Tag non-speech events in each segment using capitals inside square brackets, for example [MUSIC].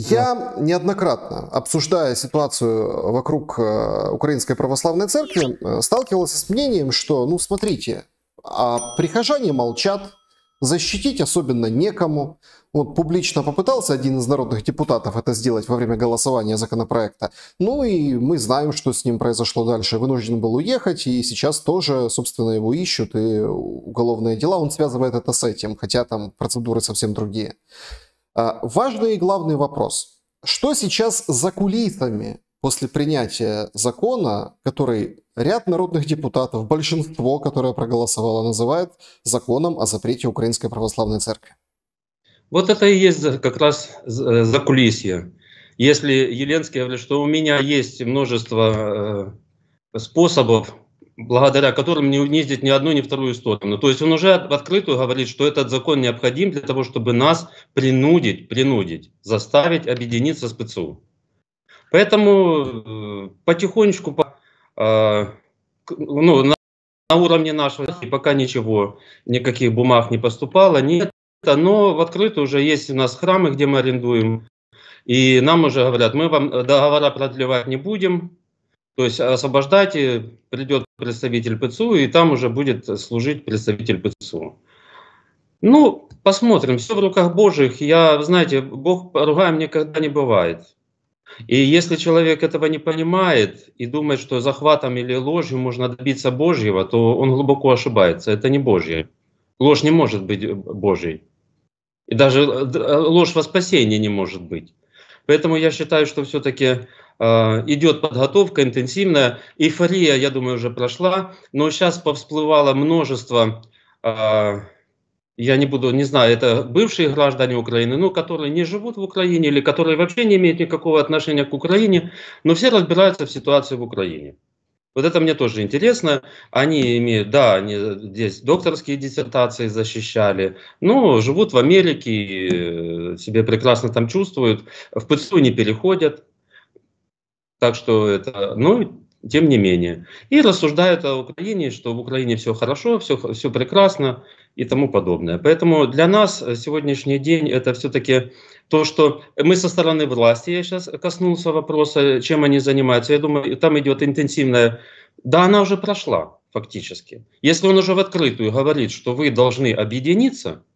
Я неоднократно, обсуждая ситуацию э, вокруг э, Украинской Православной Церкви, э, сталкивался с мнением, что, ну, смотрите, а прихожане молчат, защитить особенно некому. Вот публично попытался один из народных депутатов это сделать во время голосования законопроекта. Ну и мы знаем, что с ним произошло дальше. Вынужден был уехать, и сейчас тоже, собственно, его ищут, и уголовные дела. Он связывает это с этим, хотя там процедуры совсем другие. А, важный и главный вопрос. Что сейчас за кулисами после принятия закона, который ряд народных депутатов, большинство, которое проголосовало, называет законом о запрете Украинской Православной Церкви? Вот это и есть как раз э, закулисье. Если Еленский говорит, что у меня есть множество э, способов благодаря которым не унизит ни одну, ни вторую сторону. То есть он уже в открытую говорит, что этот закон необходим для того, чтобы нас принудить, принудить, заставить объединиться с ПЦУ. Поэтому э, потихонечку, э, ну, на, на уровне нашего, пока ничего, никаких бумаг не поступало, нет, но в открытую уже есть у нас храмы, где мы арендуем, и нам уже говорят, мы вам договора продлевать не будем, то есть освобождать э, придет представитель ПЦУ, и там уже будет служить представитель ПЦУ. Ну, посмотрим. Все в руках Божьих. Я, знаете, Бог ругаем никогда не бывает. И если человек этого не понимает и думает, что захватом или ложью можно добиться Божьего, то он глубоко ошибается. Это не Божье. Ложь не может быть э, Божьей. И даже э, ложь во спасении не может быть. Поэтому я считаю, что все-таки Э, идет подготовка интенсивная. Эйфория, я думаю, уже прошла, но сейчас повсплывало множество, э, я не буду, не знаю, это бывшие граждане Украины, ну, которые не живут в Украине или которые вообще не имеют никакого отношения к Украине, но все разбираются в ситуации в Украине. Вот это мне тоже интересно. Они имеют, да, они здесь докторские диссертации защищали, но живут в Америке, э, себе прекрасно там чувствуют, в ПЦУ не переходят, так что это, ну, тем не менее. И рассуждают о Украине, что в Украине все хорошо, все, все прекрасно и тому подобное. Поэтому для нас сегодняшний день это все-таки то, что мы со стороны власти, я сейчас коснулся вопроса, чем они занимаются. Я думаю, там идет интенсивная... Да, она уже прошла фактически. Если он уже в открытую говорит, что вы должны объединиться –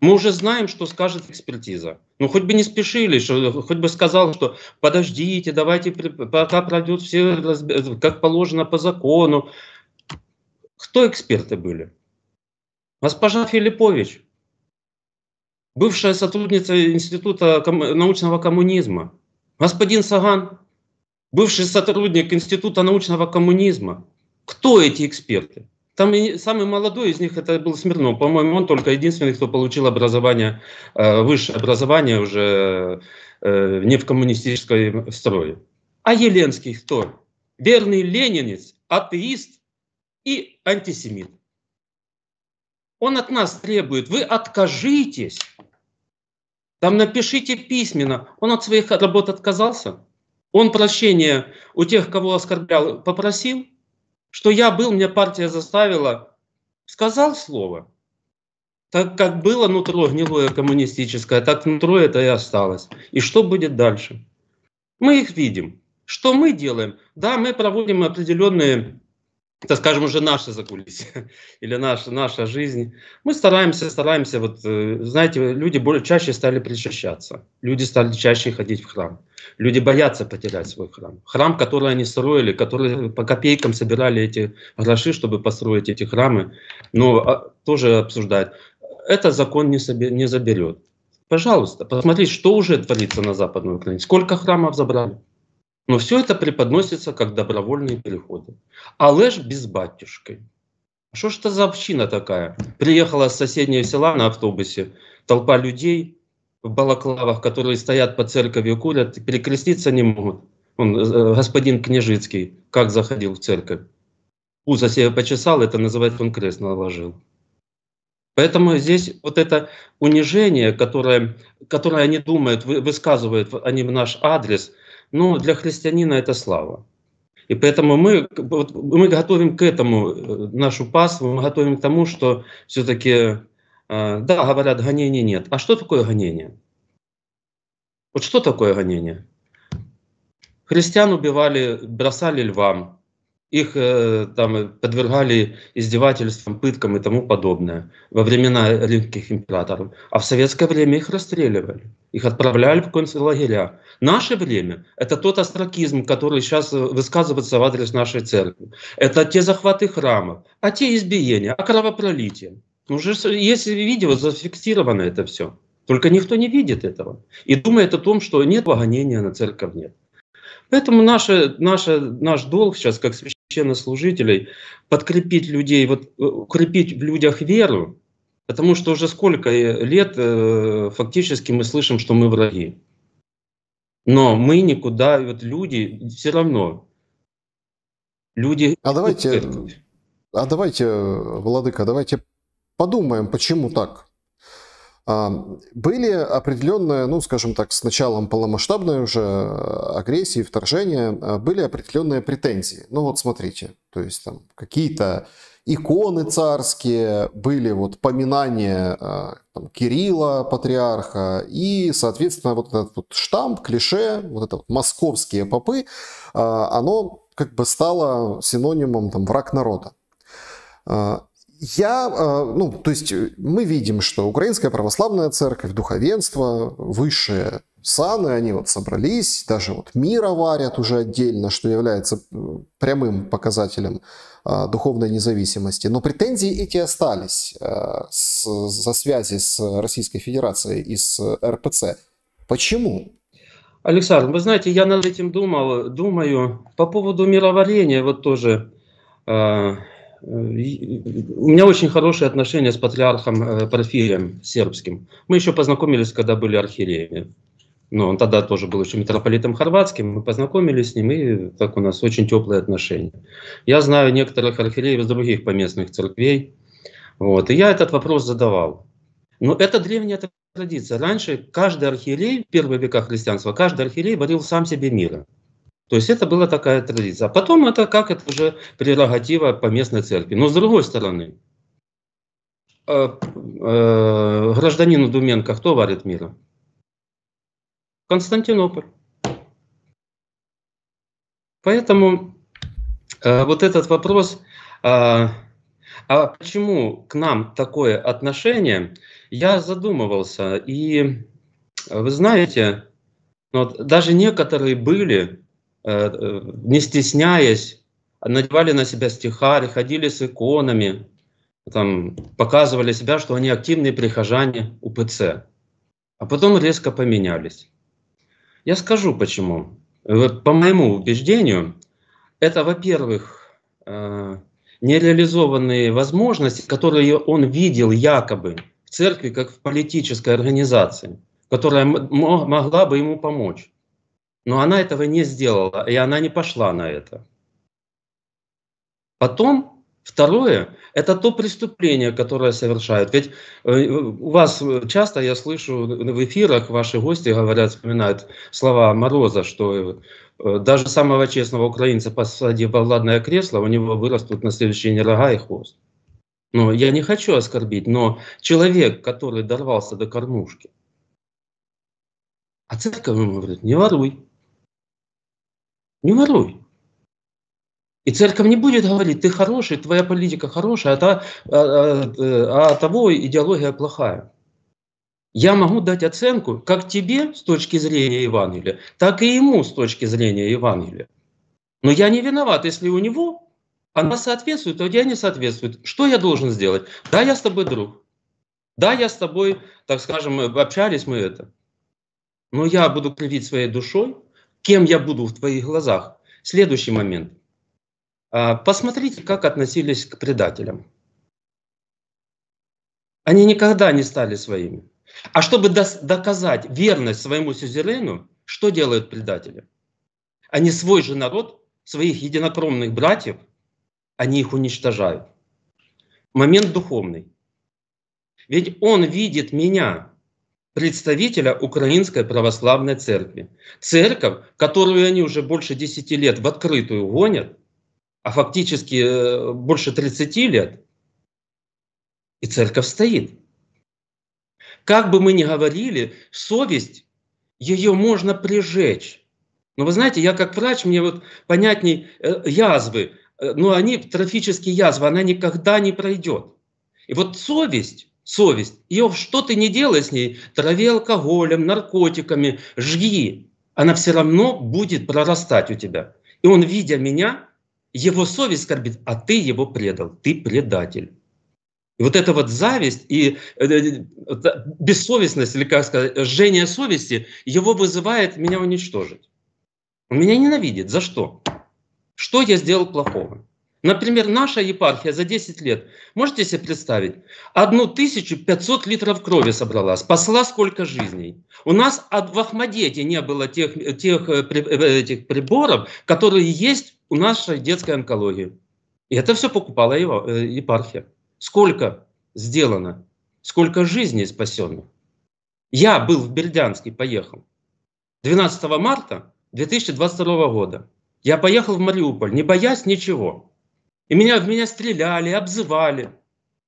мы уже знаем, что скажет экспертиза. Ну, хоть бы не спешили, что, хоть бы сказал, что подождите, давайте, пока пройдут все, как положено по закону. Кто эксперты были? Госпожа Филиппович, бывшая сотрудница Института научного коммунизма. Господин Саган, бывший сотрудник Института научного коммунизма. Кто эти эксперты? Там и самый молодой из них это был Смирнов. По-моему, он только единственный, кто получил образование, э, высшее образование уже э, не в коммунистической строе. А Еленский кто? Верный ленинец, атеист и антисемит. Он от нас требует, вы откажитесь. Там напишите письменно. Он от своих работ отказался. Он прощения у тех, кого оскорблял, попросил – что я был, меня партия заставила, сказал слово. Так как было нутро гнилое коммунистическое, так нутро это и осталось. И что будет дальше? Мы их видим. Что мы делаем? Да, мы проводим определенные так скажем, уже наше закулисье [LAUGHS] или наша, наша жизнь. Мы стараемся, стараемся, вот, э, знаете, люди более, чаще стали причащаться, люди стали чаще ходить в храм, люди боятся потерять свой храм. Храм, который они строили, который по копейкам собирали эти гроши, чтобы построить эти храмы, но а, тоже обсуждать, Это закон не, собер, не заберет. Пожалуйста, посмотрите, что уже творится на Западной Украине. Сколько храмов забрали? Но все это преподносится как добровольные переходы. А лэш без батюшки. А что ж это за община такая? Приехала с соседнего села на автобусе толпа людей в балаклавах, которые стоят по церкви и курят, перекреститься не могут. Он, э, господин Княжицкий, как заходил в церковь. Пузо себе почесал, это называется, он крест наложил. Поэтому здесь вот это унижение, которое, которое они думают, высказывают они в наш адрес – но ну, для христианина это слава. И поэтому мы, вот, мы готовим к этому э, нашу пасху, мы готовим к тому, что все-таки, э, да, говорят, гонения нет. А что такое гонение? Вот что такое гонение? Христиан убивали, бросали львам, их э, там э, подвергали издевательствам, пыткам и тому подобное во времена римских императоров. А в советское время их расстреливали, их отправляли в концлагеря. Наше время – это тот астракизм, который сейчас э, высказывается в адрес нашей церкви. Это те захваты храмов, а те избиения, а кровопролитие. Ну, уже есть видео, зафиксировано это все. Только никто не видит этого и думает о том, что нет гонения на церковь, нет. Поэтому наша, наша, наш долг сейчас, как священнослужителей, подкрепить людей, вот, э, укрепить в людях веру, потому что уже сколько э, лет э, фактически мы слышим, что мы враги. Но мы никуда, вот люди все равно. Люди... А давайте, а давайте, э, Владыка, давайте подумаем, почему так? Были определенные, ну, скажем так, с началом полномасштабной уже э, агрессии, вторжения, э, были определенные претензии. Ну вот смотрите, то есть там какие-то иконы царские, были вот поминания э, там, Кирилла, патриарха, и, соответственно, вот этот вот штамп, клише, вот это вот московские попы, оно как бы стало синонимом там враг народа я, э, ну, то есть э, мы видим, что Украинская Православная Церковь, духовенство, высшие саны, они вот собрались, даже вот мира варят уже отдельно, что является э, прямым показателем духовной независимости. Но претензии эти остались за связи с Российской Федерацией и с РПЦ. Почему? Александр, вы знаете, я над этим думал, думаю, по поводу мироварения, вот тоже Э, у меня очень хорошие отношения с патриархом э, Порфирием сербским. Мы еще познакомились, когда были архиереями. Но ну, он тогда тоже был еще митрополитом хорватским. Мы познакомились с ним, и так у нас очень теплые отношения. Я знаю некоторых архиереев из других поместных церквей. Вот. И я этот вопрос задавал. Но это древняя традиция. Раньше каждый архиерей в первые века христианства, каждый архиерей варил сам себе мира. То есть это была такая традиция. А потом это как это уже прерогатива по местной церкви. Но с другой стороны, э, э, гражданину Думенко кто варит мира? Константинополь. Поэтому э, вот этот вопрос, а, а почему к нам такое отношение, я задумывался. И э, вы знаете, вот даже некоторые были Э, э, не стесняясь, надевали на себя стихарь, ходили с иконами, там, показывали себя, что они активные прихожане УПЦ. А потом резко поменялись. Я скажу почему. По моему убеждению, это, во-первых, э, нереализованные возможности, которые он видел якобы в церкви как в политической организации, которая могла бы ему помочь. Но она этого не сделала, и она не пошла на это. Потом, второе, это то преступление, которое совершают. Ведь э, у вас часто, я слышу в эфирах, ваши гости говорят, вспоминают слова Мороза, что э, даже самого честного украинца посади во владное кресло, у него вырастут на следующий день рога и хвост. Но ну, я не хочу оскорбить, но человек, который дорвался до кормушки, а церковь ему говорит, не воруй, не воруй. И церковь не будет говорить, ты хороший, твоя политика хорошая, а, та, а, а, э, а того идеология плохая. Я могу дать оценку как тебе с точки зрения Евангелия, так и ему с точки зрения Евангелия. Но я не виноват, если у него она соответствует, а у тебя не соответствует. Что я должен сделать? Да, я с тобой друг. Да, я с тобой, так скажем, общались мы это. Но я буду кривить своей душой, кем я буду в твоих глазах. Следующий момент. А, посмотрите, как относились к предателям. Они никогда не стали своими. А чтобы доказать верность своему сюзерену, что делают предатели? Они свой же народ, своих единокровных братьев, они их уничтожают. Момент духовный. Ведь он видит меня, представителя Украинской Православной Церкви. Церковь, которую они уже больше 10 лет в открытую гонят, а фактически э, больше 30 лет, и церковь стоит. Как бы мы ни говорили, совесть, ее можно прижечь. Но вы знаете, я как врач, мне вот понятней э, язвы, э, но они, трофические язвы, она никогда не пройдет. И вот совесть, совесть. Ее что ты не делай с ней, трави алкоголем, наркотиками, жги, она все равно будет прорастать у тебя. И он, видя меня, его совесть скорбит, а ты его предал, ты предатель. И вот эта вот зависть и э, э, э, бессовестность, или как сказать, жжение совести, его вызывает меня уничтожить. Он меня ненавидит. За что? Что я сделал плохого? Например, наша епархия за 10 лет, можете себе представить, 1500 литров крови собрала, спасла сколько жизней. У нас в Ахмадете не было тех, тех э, э, этих приборов, которые есть у нашей детской онкологии. И это все покупала э, епархия. Сколько сделано, сколько жизней спасено. Я был в Бердянске, поехал. 12 марта 2022 года. Я поехал в Мариуполь, не боясь ничего. И меня, в меня стреляли, обзывали.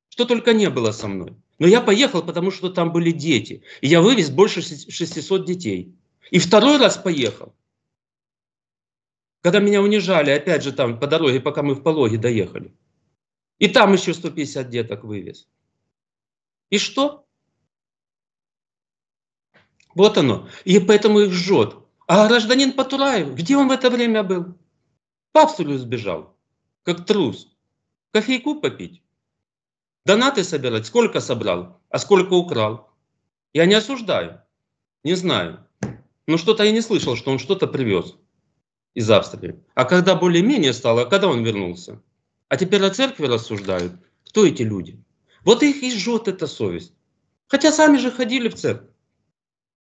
Что только не было со мной. Но я поехал, потому что там были дети. И я вывез больше 600 детей. И второй раз поехал. Когда меня унижали, опять же, там по дороге, пока мы в Пологе доехали. И там еще 150 деток вывез. И что? Вот оно. И поэтому их жжет. А гражданин Патураев, где он в это время был? В сбежал как трус. Кофейку попить. Донаты собирать. Сколько собрал, а сколько украл. Я не осуждаю. Не знаю. Но что-то я не слышал, что он что-то привез из Австрии. А когда более-менее стало, когда он вернулся? А теперь о церкви рассуждают. Кто эти люди? Вот их и жжет эта совесть. Хотя сами же ходили в церковь.